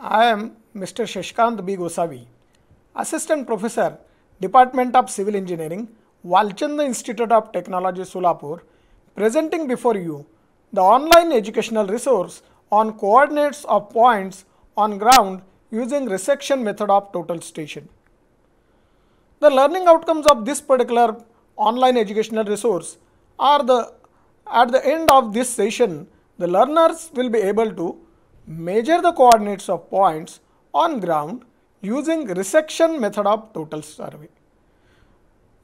I am Mr. Shishkant B. Gosavi, Assistant Professor, Department of Civil Engineering, Walchanda Institute of Technology, Solapur, presenting before you the online educational resource on coordinates of points on ground using resection method of total station. The learning outcomes of this particular online educational resource are the at the end of this session the learners will be able to measure the coordinates of points on ground using resection method of total survey.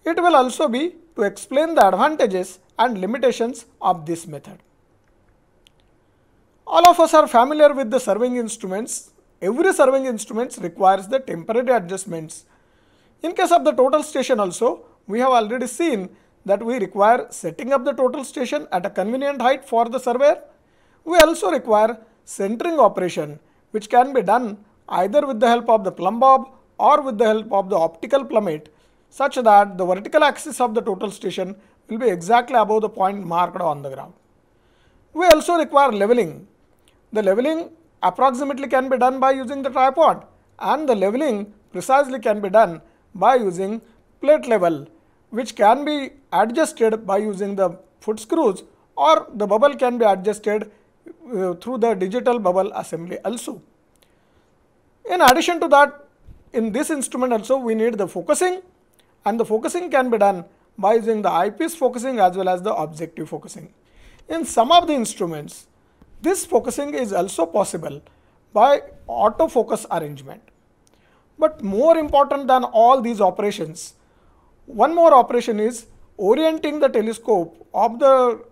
It will also be to explain the advantages and limitations of this method. All of us are familiar with the surveying instruments. Every surveying instruments requires the temporary adjustments. In case of the total station also, we have already seen that we require setting up the total station at a convenient height for the surveyor. We also require centering operation which can be done either with the help of the plumb bob or with the help of the optical plummet such that the vertical axis of the total station will be exactly above the point marked on the ground. We also require leveling. The leveling approximately can be done by using the tripod and the leveling precisely can be done by using plate level which can be adjusted by using the foot screws or the bubble can be adjusted uh, through the digital bubble assembly also. In addition to that, in this instrument also we need the focusing and the focusing can be done by using the eyepiece focusing as well as the objective focusing. In some of the instruments, this focusing is also possible by autofocus arrangement. But more important than all these operations, one more operation is orienting the telescope of the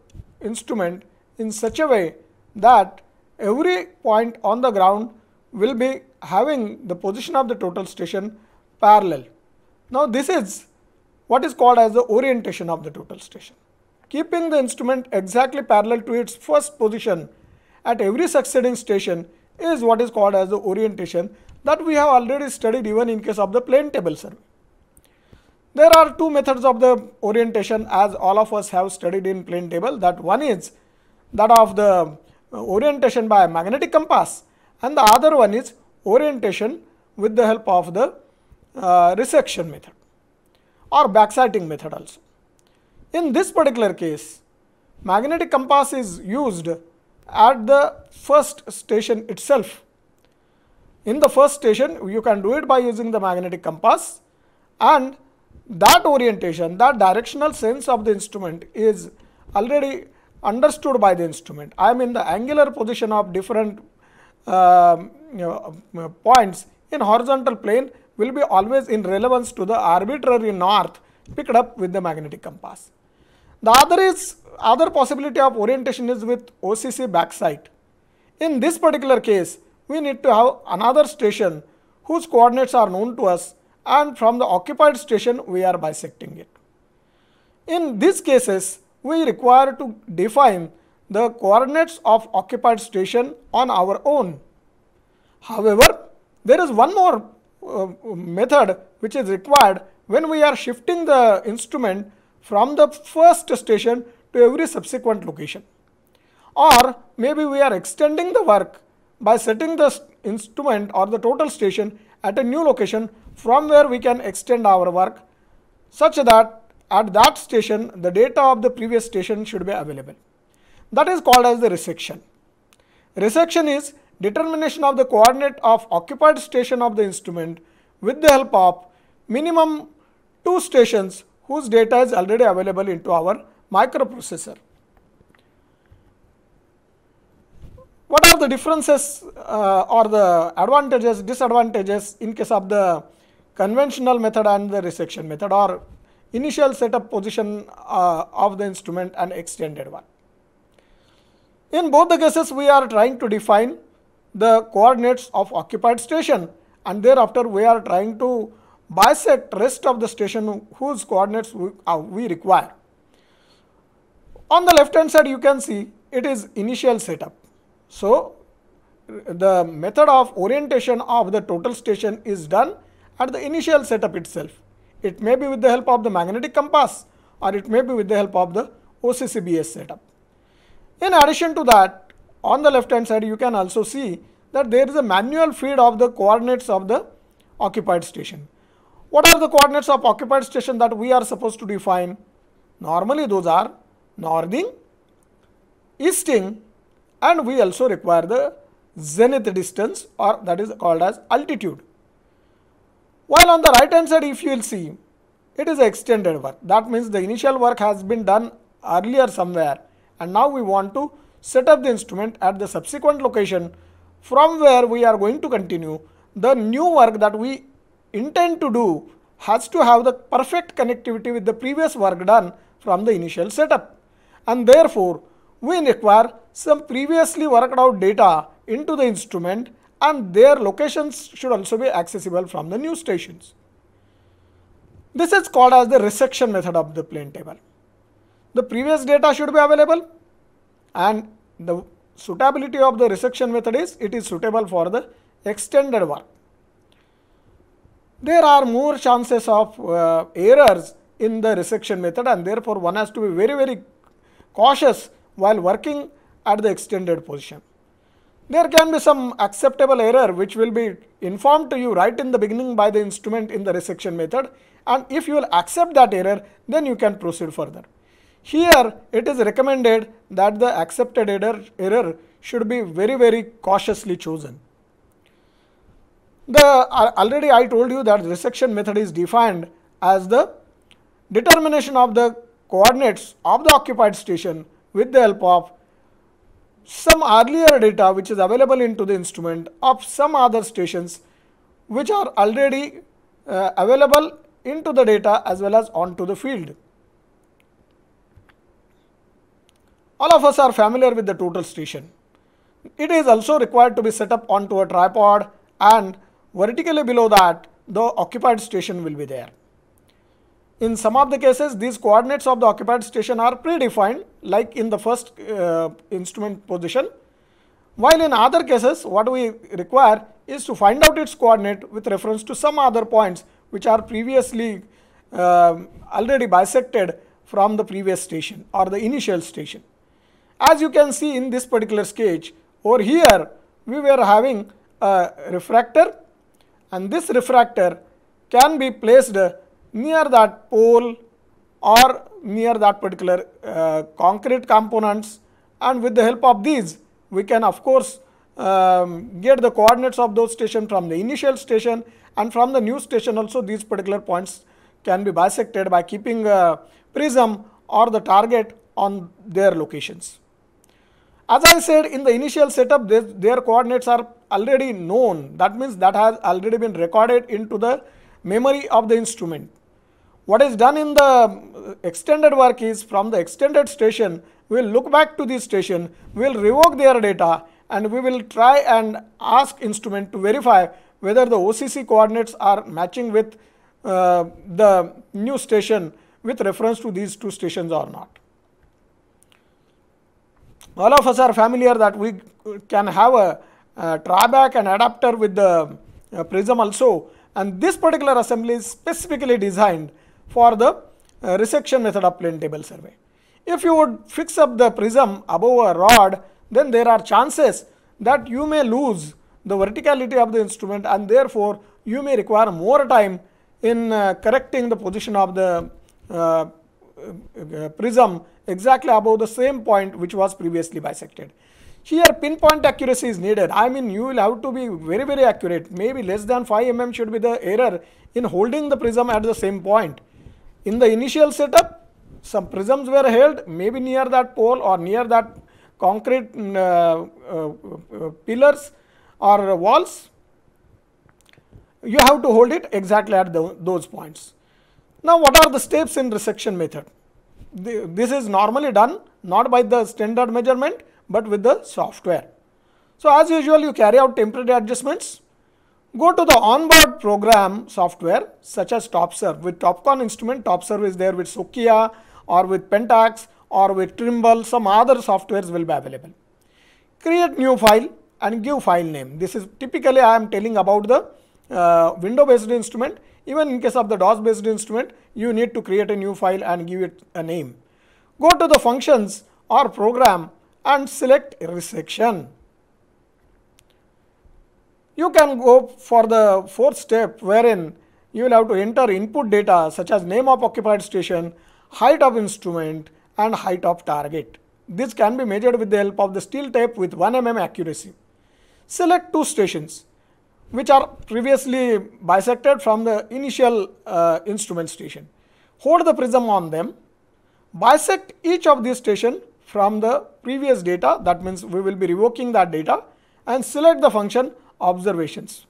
instrument in such a way that every point on the ground will be having the position of the total station parallel. Now this is what is called as the orientation of the total station. Keeping the instrument exactly parallel to its first position at every succeeding station is what is called as the orientation that we have already studied even in case of the plane table survey. There are two methods of the orientation as all of us have studied in plane table that one is that of the orientation by a magnetic compass and the other one is orientation with the help of the uh, resection method or backsighting method also. In this particular case, magnetic compass is used at the first station itself. In the first station, you can do it by using the magnetic compass and that orientation, that directional sense of the instrument is already understood by the instrument. I am in the angular position of different uh, points in horizontal plane will be always in relevance to the arbitrary north picked up with the magnetic compass. The other is other possibility of orientation is with OCC backside. In this particular case, we need to have another station whose coordinates are known to us and from the occupied station we are bisecting it. In these cases, we require to define the coordinates of occupied station on our own. However, there is one more uh, method which is required when we are shifting the instrument from the first station to every subsequent location. Or maybe we are extending the work by setting the instrument or the total station at a new location from where we can extend our work such that at that station the data of the previous station should be available. That is called as the resection. Resection is determination of the coordinate of occupied station of the instrument with the help of minimum two stations whose data is already available into our microprocessor. What are the differences uh, or the advantages, disadvantages in case of the conventional method and the resection method or initial setup position uh, of the instrument and extended one. In both the cases, we are trying to define the coordinates of occupied station and thereafter we are trying to bisect rest of the station whose coordinates we, uh, we require. On the left hand side, you can see it is initial setup. So, the method of orientation of the total station is done at the initial setup itself. It may be with the help of the magnetic compass or it may be with the help of the OCCBS setup. In addition to that, on the left hand side you can also see that there is a manual feed of the coordinates of the occupied station. What are the coordinates of occupied station that we are supposed to define? Normally those are northing, easting and we also require the zenith distance or that is called as altitude. While on the right hand side if you will see it is extended work that means the initial work has been done earlier somewhere and now we want to set up the instrument at the subsequent location from where we are going to continue the new work that we intend to do has to have the perfect connectivity with the previous work done from the initial setup and therefore we require some previously worked out data into the instrument and their locations should also be accessible from the new stations. This is called as the resection method of the plane table. The previous data should be available and the suitability of the resection method is it is suitable for the extended work. There are more chances of uh, errors in the resection method and therefore one has to be very very cautious while working at the extended position there can be some acceptable error which will be informed to you right in the beginning by the instrument in the resection method and if you will accept that error then you can proceed further. Here it is recommended that the accepted error, error should be very very cautiously chosen. The already I told you that resection method is defined as the determination of the coordinates of the occupied station with the help of some earlier data which is available into the instrument of some other stations which are already uh, available into the data as well as onto the field. All of us are familiar with the total station. It is also required to be set up onto a tripod and vertically below that the occupied station will be there. In some of the cases, these coordinates of the occupied station are predefined like in the first uh, instrument position. While in other cases, what we require is to find out its coordinate with reference to some other points which are previously uh, already bisected from the previous station or the initial station. As you can see in this particular sketch, over here we were having a refractor and this refractor can be placed near that pole or near that particular uh, concrete components and with the help of these we can of course um, get the coordinates of those station from the initial station and from the new station also these particular points can be bisected by keeping a prism or the target on their locations. As I said in the initial setup their coordinates are already known that means that has already been recorded into the memory of the instrument. What is done in the extended work is from the extended station, we will look back to this station, we will revoke their data and we will try and ask instrument to verify whether the OCC coordinates are matching with uh, the new station with reference to these two stations or not. All of us are familiar that we can have a, a and adapter with the uh, prism also and this particular assembly is specifically designed for the uh, resection method of plane table survey. If you would fix up the prism above a rod, then there are chances that you may lose the verticality of the instrument and therefore you may require more time in uh, correcting the position of the uh, uh, uh prism exactly above the same point which was previously bisected. Here pinpoint accuracy is needed. I mean you will have to be very very accurate. Maybe less than 5 mm should be the error in holding the prism at the same point. In the initial setup, some prisms were held maybe near that pole or near that concrete mm, uh, uh, uh, pillars or walls. You have to hold it exactly at the, those points. Now, what are the steps in resection method? The, this is normally done not by the standard measurement, but with the software. So, as usual you carry out temporary adjustments Go to the onboard program software such as TopServe. With TopCon instrument, TopServe is there with Sokia or with Pentax or with Trimble, some other softwares will be available. Create new file and give file name. This is typically I am telling about the uh, window based instrument. Even in case of the DOS based instrument, you need to create a new file and give it a name. Go to the functions or program and select resection. You can go for the fourth step wherein you will have to enter input data such as name of occupied station, height of instrument and height of target. This can be measured with the help of the steel tape with 1 mm accuracy. Select two stations which are previously bisected from the initial uh, instrument station. Hold the prism on them, bisect each of these station from the previous data that means we will be revoking that data and select the function observations.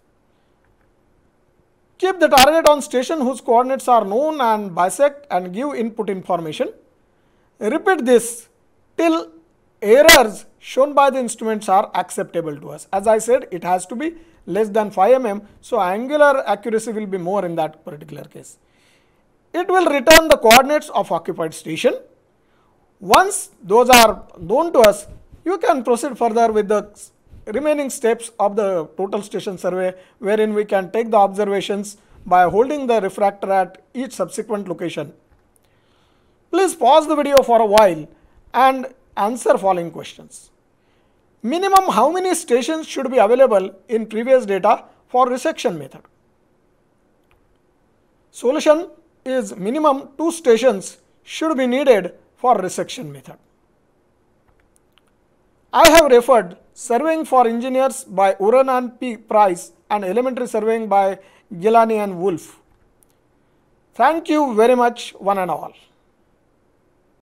Keep the target on station whose coordinates are known and bisect and give input information. Repeat this till errors shown by the instruments are acceptable to us. As I said, it has to be less than 5 mm. So, angular accuracy will be more in that particular case. It will return the coordinates of occupied station. Once those are known to us, you can proceed further with the remaining steps of the total station survey wherein we can take the observations by holding the refractor at each subsequent location. Please pause the video for a while and answer following questions. Minimum how many stations should be available in previous data for resection method? Solution is minimum 2 stations should be needed for resection method. I have referred Surveying for Engineers by Uran and P. Price and Elementary Surveying by Gilani and Wolf. Thank you very much one and all.